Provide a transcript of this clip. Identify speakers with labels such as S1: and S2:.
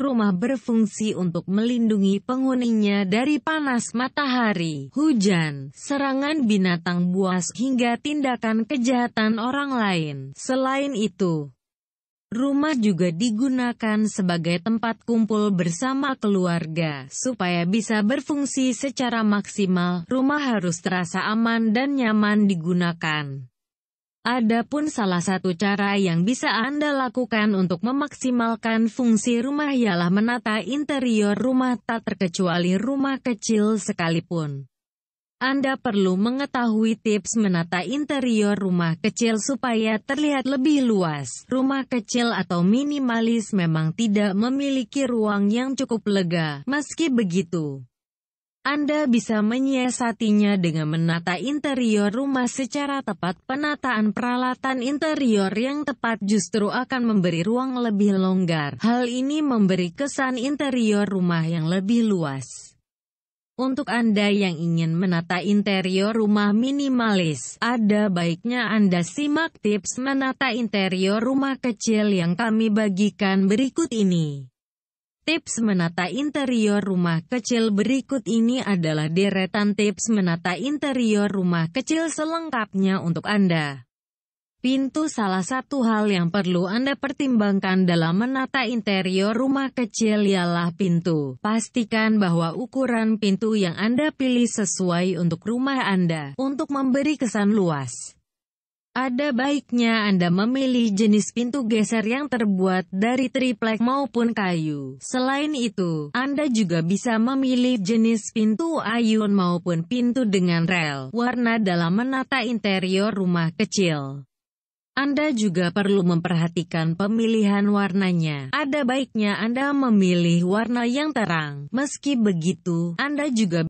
S1: rumah berfungsi untuk melindungi penghuninya dari panas matahari, hujan, serangan binatang buas hingga tindakan kejahatan orang lain. Selain itu, Rumah juga digunakan sebagai tempat kumpul bersama keluarga. Supaya bisa berfungsi secara maksimal, rumah harus terasa aman dan nyaman digunakan. Adapun salah satu cara yang bisa Anda lakukan untuk memaksimalkan fungsi rumah ialah menata interior rumah tak terkecuali rumah kecil sekalipun. Anda perlu mengetahui tips menata interior rumah kecil supaya terlihat lebih luas. Rumah kecil atau minimalis memang tidak memiliki ruang yang cukup lega. Meski begitu, anda bisa menyiasatinya dengan menata interior rumah secara tepat. Penataan peralatan interior yang tepat justru akan memberi ruang lebih longgar. Hal ini memberi kesan interior rumah yang lebih luas. Untuk Anda yang ingin menata interior rumah minimalis, ada baiknya Anda simak tips menata interior rumah kecil yang kami bagikan berikut ini. Tips menata interior rumah kecil berikut ini adalah deretan tips menata interior rumah kecil selengkapnya untuk Anda. Pintu salah satu hal yang perlu Anda pertimbangkan dalam menata interior rumah kecil ialah pintu. Pastikan bahwa ukuran pintu yang Anda pilih sesuai untuk rumah Anda, untuk memberi kesan luas. Ada baiknya Anda memilih jenis pintu geser yang terbuat dari triplek maupun kayu. Selain itu, Anda juga bisa memilih jenis pintu ayun maupun pintu dengan rel. Warna dalam menata interior rumah kecil. Anda juga perlu memperhatikan pemilihan warnanya. Ada baiknya Anda memilih warna yang terang. Meski begitu, Anda juga